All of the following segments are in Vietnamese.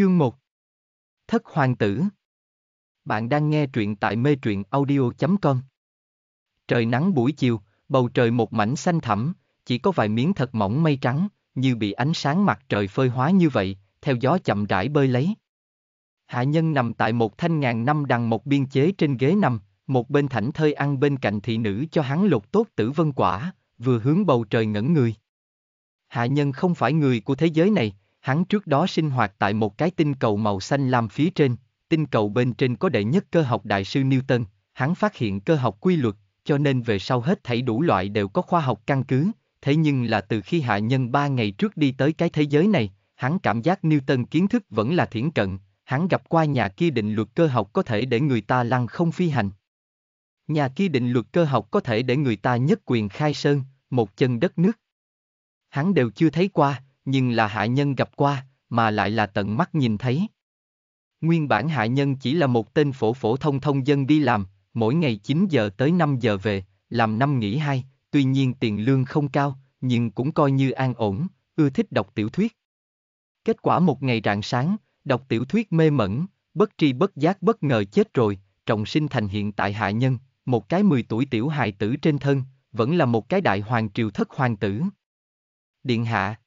Chương 1 Thất Hoàng Tử Bạn đang nghe truyện tại mê truyện audio.com Trời nắng buổi chiều, bầu trời một mảnh xanh thẳm, chỉ có vài miếng thật mỏng mây trắng, như bị ánh sáng mặt trời phơi hóa như vậy, theo gió chậm rãi bơi lấy. Hạ nhân nằm tại một thanh ngàn năm đằng một biên chế trên ghế nằm, một bên thảnh thơi ăn bên cạnh thị nữ cho hắn lục tốt tử vân quả, vừa hướng bầu trời ngẩn người. Hạ nhân không phải người của thế giới này, Hắn trước đó sinh hoạt tại một cái tinh cầu màu xanh lam phía trên, tinh cầu bên trên có đệ nhất cơ học đại sư Newton, hắn phát hiện cơ học quy luật, cho nên về sau hết thảy đủ loại đều có khoa học căn cứ, thế nhưng là từ khi hạ nhân ba ngày trước đi tới cái thế giới này, hắn cảm giác Newton kiến thức vẫn là thiển cận, hắn gặp qua nhà kia định luật cơ học có thể để người ta lăng không phi hành. Nhà kia định luật cơ học có thể để người ta nhất quyền khai sơn, một chân đất nước. Hắn đều chưa thấy qua, nhưng là hạ nhân gặp qua, mà lại là tận mắt nhìn thấy. Nguyên bản hạ nhân chỉ là một tên phổ phổ thông thông dân đi làm, mỗi ngày 9 giờ tới 5 giờ về, làm năm nghỉ hai, tuy nhiên tiền lương không cao, nhưng cũng coi như an ổn, ưa thích đọc tiểu thuyết. Kết quả một ngày rạng sáng, đọc tiểu thuyết mê mẩn, bất tri bất giác bất ngờ chết rồi, trọng sinh thành hiện tại hạ nhân, một cái 10 tuổi tiểu hài tử trên thân, vẫn là một cái đại hoàng triều thất hoàng tử. Điện hạ,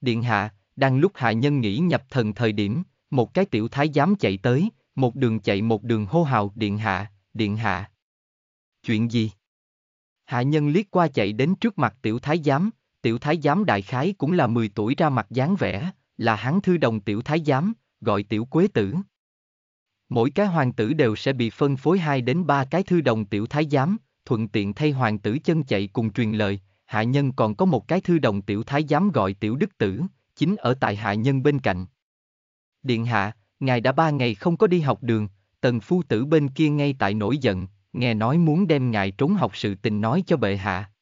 Điện hạ, đang lúc hạ nhân nghĩ nhập thần thời điểm, một cái tiểu thái giám chạy tới, một đường chạy một đường hô hào điện hạ, điện hạ. Chuyện gì? Hạ nhân liếc qua chạy đến trước mặt tiểu thái giám, tiểu thái giám đại khái cũng là 10 tuổi ra mặt dáng vẻ, là hắn thư đồng tiểu thái giám, gọi tiểu quế tử. Mỗi cái hoàng tử đều sẽ bị phân phối hai đến ba cái thư đồng tiểu thái giám, thuận tiện thay hoàng tử chân chạy cùng truyền lời, hạ nhân còn có một cái thư đồng tiểu thái dám gọi tiểu đức tử, chính ở tại hạ nhân bên cạnh. Điện hạ, ngài đã ba ngày không có đi học đường, tần phu tử bên kia ngay tại nổi giận, nghe nói muốn đem ngài trốn học sự tình nói cho bệ hạ.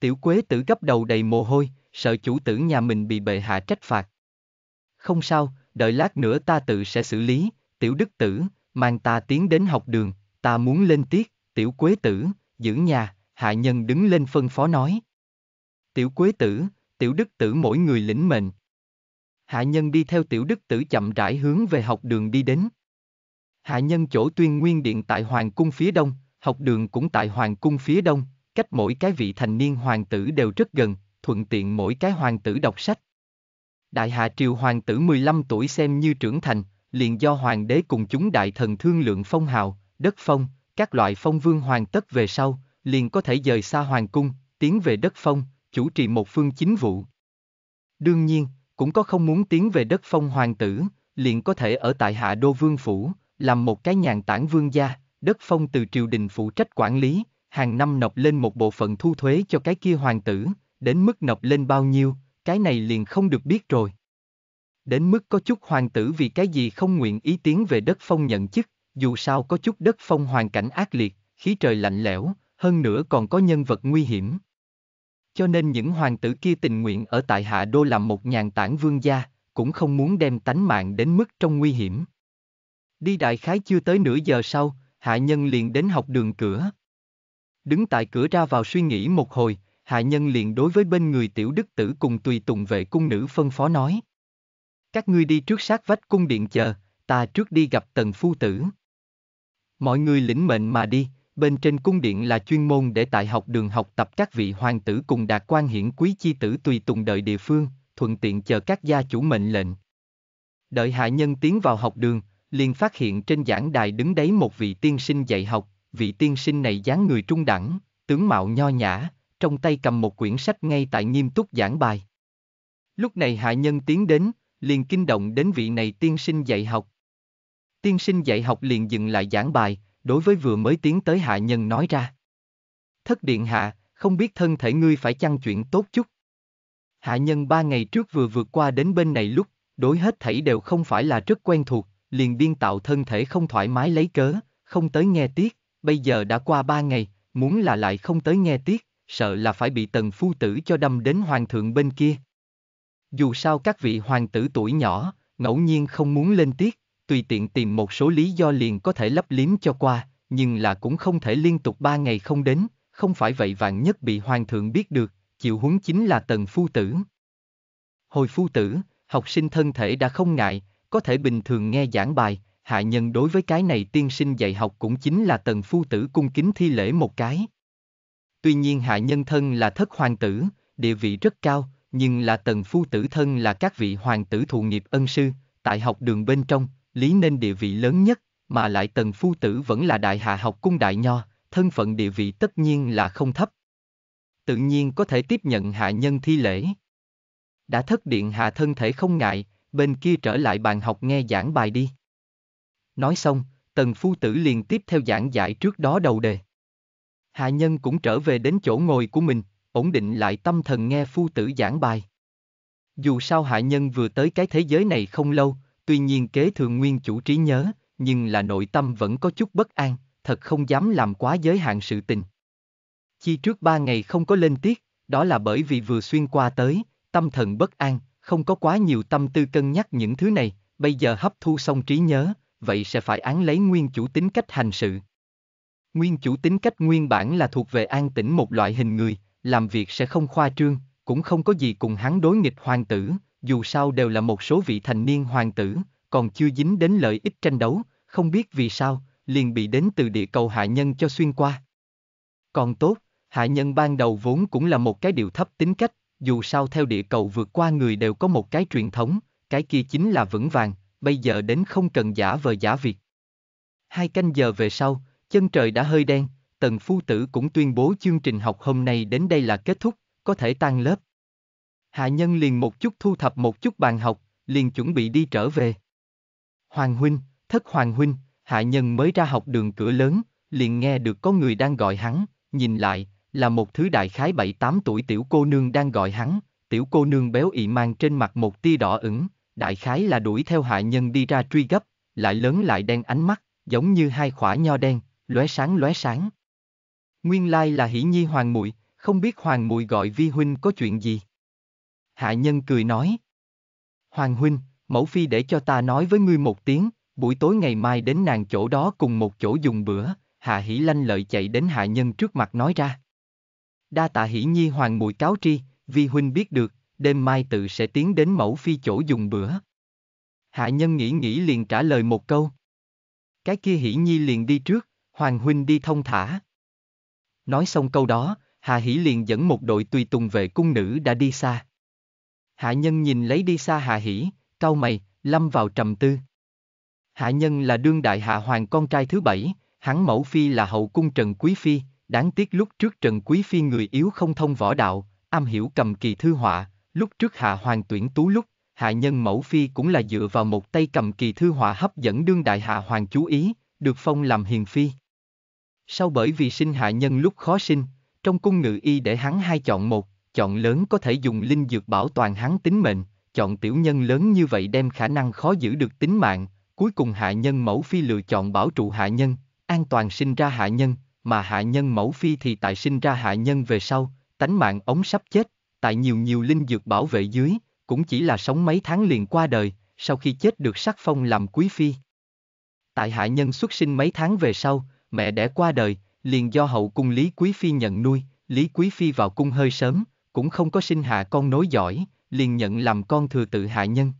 Tiểu quế tử gấp đầu đầy mồ hôi, sợ chủ tử nhà mình bị bệ hạ trách phạt. Không sao, đợi lát nữa ta tự sẽ xử lý, tiểu đức tử, mang ta tiến đến học đường, ta muốn lên tiết, tiểu quế tử, giữ nhà, hạ nhân đứng lên phân phó nói. Tiểu quế tử, tiểu đức tử mỗi người lĩnh mệnh. Hạ nhân đi theo tiểu đức tử chậm rãi hướng về học đường đi đến. Hạ nhân chỗ tuyên nguyên điện tại Hoàng cung phía đông, học đường cũng tại Hoàng cung phía đông, cách mỗi cái vị thành niên hoàng tử đều rất gần, thuận tiện mỗi cái hoàng tử đọc sách. Đại hạ triều hoàng tử 15 tuổi xem như trưởng thành, liền do hoàng đế cùng chúng đại thần thương lượng phong hào, đất phong, các loại phong vương hoàng tất về sau, liền có thể rời xa hoàng cung, tiến về đất phong, chủ trì một phương chính vụ. Đương nhiên, cũng có không muốn tiến về đất phong hoàng tử, liền có thể ở tại hạ đô vương phủ, làm một cái nhàn tản vương gia, đất phong từ triều đình phụ trách quản lý, hàng năm nộp lên một bộ phận thu thuế cho cái kia hoàng tử, đến mức nộp lên bao nhiêu, cái này liền không được biết rồi. Đến mức có chút hoàng tử vì cái gì không nguyện ý tiến về đất phong nhận chức, dù sao có chút đất phong hoàn cảnh ác liệt, khí trời lạnh lẽo, hơn nữa còn có nhân vật nguy hiểm. Cho nên những hoàng tử kia tình nguyện ở tại Hạ Đô làm một nhàn tản vương gia, cũng không muốn đem tánh mạng đến mức trong nguy hiểm. Đi đại khái chưa tới nửa giờ sau, hạ nhân liền đến học đường cửa. Đứng tại cửa ra vào suy nghĩ một hồi, hạ nhân liền đối với bên người tiểu đức tử cùng tùy tùng vệ cung nữ phân phó nói. Các ngươi đi trước sát vách cung điện chờ, ta trước đi gặp tần phu tử. Mọi người lĩnh mệnh mà đi, bên trên cung điện là chuyên môn để tại học đường học tập các vị hoàng tử cùng đạt quan hiển quý chi tử tùy tùng đợi địa phương, thuận tiện chờ các gia chủ mệnh lệnh. Đợi hạ nhân tiến vào học đường, liền phát hiện trên giảng đài đứng đấy một vị tiên sinh dạy học, vị tiên sinh này dáng người trung đẳng, tướng mạo nho nhã, trong tay cầm một quyển sách ngay tại nghiêm túc giảng bài. Lúc này hạ nhân tiến đến, liền kinh động đến vị này tiên sinh dạy học. Tiên sinh dạy học liền dừng lại giảng bài, đối với vừa mới tiến tới hạ nhân nói ra. Thất điện hạ, không biết thân thể ngươi phải chăng chuyện tốt chút. Hạ nhân ba ngày trước vừa vượt qua đến bên này lúc, đối hết thảy đều không phải là rất quen thuộc, liền biên tạo thân thể không thoải mái lấy cớ, không tới nghe tiếc. bây giờ đã qua ba ngày, muốn là lại không tới nghe tiếc, sợ là phải bị tần phu tử cho đâm đến hoàng thượng bên kia. Dù sao các vị hoàng tử tuổi nhỏ, ngẫu nhiên không muốn lên tiếc tùy tiện tìm một số lý do liền có thể lấp liếm cho qua, nhưng là cũng không thể liên tục ba ngày không đến, không phải vậy vạn nhất bị hoàng thượng biết được, chịu huấn chính là tần phu tử. Hồi phu tử, học sinh thân thể đã không ngại, có thể bình thường nghe giảng bài, hạ nhân đối với cái này tiên sinh dạy học cũng chính là tần phu tử cung kính thi lễ một cái. Tuy nhiên hạ nhân thân là thất hoàng tử, địa vị rất cao, nhưng là tần phu tử thân là các vị hoàng tử thụ nghiệp ân sư, tại học đường bên trong, lý nên địa vị lớn nhất, mà lại tần phu tử vẫn là đại hạ học cung đại nho, thân phận địa vị tất nhiên là không thấp. Tự nhiên có thể tiếp nhận hạ nhân thi lễ. Đã thất điện hạ thân thể không ngại, bên kia trở lại bàn học nghe giảng bài đi. Nói xong, tần phu tử liền tiếp theo giảng giải trước đó đầu đề. Hạ nhân cũng trở về đến chỗ ngồi của mình, ổn định lại tâm thần nghe phu tử giảng bài. Dù sao hạ nhân vừa tới cái thế giới này không lâu, tuy nhiên kế thừa nguyên chủ trí nhớ, nhưng là nội tâm vẫn có chút bất an, thật không dám làm quá giới hạn sự tình. Chi trước ba ngày không có lên tiết, đó là bởi vì vừa xuyên qua tới, tâm thần bất an, không có quá nhiều tâm tư cân nhắc những thứ này, bây giờ hấp thu xong trí nhớ, vậy sẽ phải án lấy nguyên chủ tính cách hành sự. Nguyên chủ tính cách nguyên bản là thuộc về an tĩnh một loại hình người, làm việc sẽ không khoa trương, cũng không có gì cùng hắn đối nghịch hoàng tử, dù sao đều là một số vị thành niên hoàng tử, còn chưa dính đến lợi ích tranh đấu, không biết vì sao, liền bị đến từ địa cầu hạ nhân cho xuyên qua. Còn tốt, hạ nhân ban đầu vốn cũng là một cái điều thấp tính cách, dù sao theo địa cầu vượt qua người đều có một cái truyền thống, cái kia chính là vững vàng, bây giờ đến không cần giả vờ giả việc. Hai canh giờ về sau, chân trời đã hơi đen, tần phu tử cũng tuyên bố chương trình học hôm nay đến đây là kết thúc, có thể tan lớp, Hạ nhân liền một chút thu thập một chút bàn học, liền chuẩn bị đi trở về. Hoàng huynh, thất hoàng huynh, hạ nhân mới ra học đường cửa lớn, liền nghe được có người đang gọi hắn, nhìn lại, là một thứ đại khái bảy tám tuổi tiểu cô nương đang gọi hắn, tiểu cô nương béo ị mang trên mặt một tia đỏ ửng, đại khái là đuổi theo hạ nhân đi ra truy gấp, lại lớn lại đen ánh mắt, giống như hai khỏa nho đen, lóe sáng lóe sáng. Nguyên lai là hỷ nhi hoàng muội, không biết hoàng muội gọi vi huynh có chuyện gì hạ nhân cười nói. Hoàng huynh, mẫu phi để cho ta nói với ngươi một tiếng, buổi tối ngày mai đến nàng chỗ đó cùng một chỗ dùng bữa, hạ hỷ lanh lợi chạy đến hạ nhân trước mặt nói ra. Đa tạ hỷ nhi hoàng mùi cáo tri, vi huynh biết được, đêm mai tự sẽ tiến đến mẫu phi chỗ dùng bữa. Hạ nhân nghĩ nghĩ liền trả lời một câu. Cái kia hỷ nhi liền đi trước, hoàng huynh đi thông thả. Nói xong câu đó, Hà Hỷ liền dẫn một đội tùy tùng vệ cung nữ đã đi xa. Hạ nhân nhìn lấy đi xa Hạ Hỷ, cau mày, lâm vào trầm tư. Hạ nhân là đương đại hạ hoàng con trai thứ bảy, hắn mẫu phi là hậu cung Trần Quý Phi, đáng tiếc lúc trước Trần Quý Phi người yếu không thông võ đạo, am hiểu cầm kỳ thư họa, lúc trước hạ hoàng tuyển tú lúc, hạ nhân mẫu phi cũng là dựa vào một tay cầm kỳ thư họa hấp dẫn đương đại hạ hoàng chú ý, được phong làm hiền phi. Sau bởi vì sinh hạ nhân lúc khó sinh, trong cung ngự y để hắn hai chọn một, chọn lớn có thể dùng linh dược bảo toàn hắn tính mệnh, chọn tiểu nhân lớn như vậy đem khả năng khó giữ được tính mạng, cuối cùng hạ nhân mẫu phi lựa chọn bảo trụ hạ nhân, an toàn sinh ra hạ nhân, mà hạ nhân mẫu phi thì tại sinh ra hạ nhân về sau, tánh mạng ống sắp chết, tại nhiều nhiều linh dược bảo vệ dưới, cũng chỉ là sống mấy tháng liền qua đời, sau khi chết được sắc phong làm quý phi. Tại hạ nhân xuất sinh mấy tháng về sau, mẹ đẻ qua đời, liền do hậu cung Lý Quý Phi nhận nuôi, Lý Quý Phi vào cung hơi sớm, cũng không có sinh hạ con nối giỏi, liền nhận làm con thừa tự hạ nhân.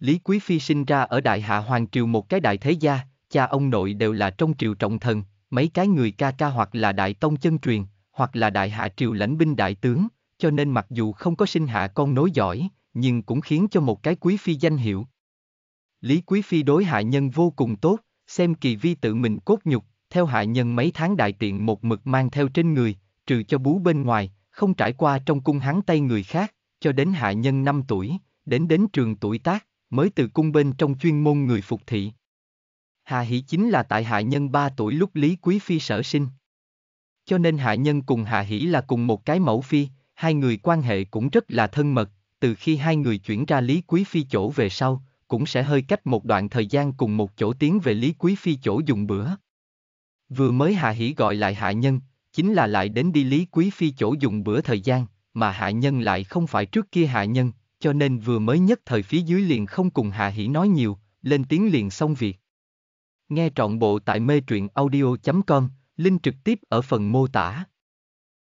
Lý Quý Phi sinh ra ở Đại Hạ Hoàng Triều một cái đại thế gia, cha ông nội đều là trong triều trọng thần, mấy cái người ca ca hoặc là đại tông chân truyền, hoặc là đại hạ triều lãnh binh đại tướng, cho nên mặc dù không có sinh hạ con nối giỏi, nhưng cũng khiến cho một cái quý phi danh hiệu. Lý Quý Phi đối hạ nhân vô cùng tốt, xem kỳ vi tự mình cốt nhục, theo hạ nhân mấy tháng đại tiện một mực mang theo trên người, trừ cho bú bên ngoài, không trải qua trong cung hắn tay người khác, cho đến hạ nhân 5 tuổi, đến đến trường tuổi tác, mới từ cung bên trong chuyên môn người phục thị. Hạ Hỷ chính là tại hạ nhân 3 tuổi lúc Lý Quý Phi sở sinh. Cho nên hạ nhân cùng Hạ Hỷ là cùng một cái mẫu phi, hai người quan hệ cũng rất là thân mật, từ khi hai người chuyển ra Lý Quý Phi chỗ về sau, cũng sẽ hơi cách một đoạn thời gian cùng một chỗ tiến về Lý Quý Phi chỗ dùng bữa. Vừa mới Hạ Hỷ gọi lại hạ nhân, chính là lại đến đi Lý Quý Phi chỗ dùng bữa thời gian, mà hạ nhân lại không phải trước kia hạ nhân, cho nên vừa mới nhất thời phía dưới liền không cùng hạ hỉ nói nhiều, lên tiếng liền xong việc. Nghe trọn bộ tại mê truyện audio.com, link trực tiếp ở phần mô tả.